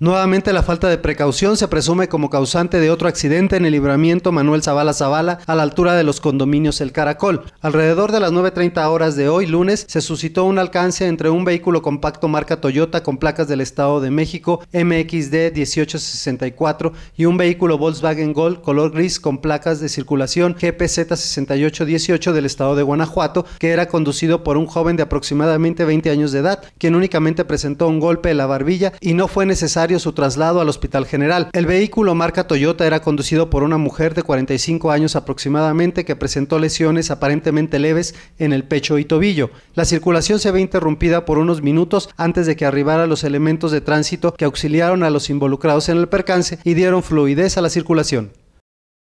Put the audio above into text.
Nuevamente la falta de precaución se presume como causante de otro accidente en el libramiento Manuel Zavala Zavala a la altura de los condominios El Caracol. Alrededor de las 9.30 horas de hoy lunes se suscitó un alcance entre un vehículo compacto marca Toyota con placas del Estado de México MXD 1864 y un vehículo Volkswagen Gol color gris con placas de circulación GPZ 6818 del Estado de Guanajuato que era conducido por un joven de aproximadamente 20 años de edad quien únicamente presentó un golpe en la barbilla y no fue necesario su traslado al Hospital General. El vehículo marca Toyota era conducido por una mujer de 45 años aproximadamente que presentó lesiones aparentemente leves en el pecho y tobillo. La circulación se ve interrumpida por unos minutos antes de que arribaran los elementos de tránsito que auxiliaron a los involucrados en el percance y dieron fluidez a la circulación.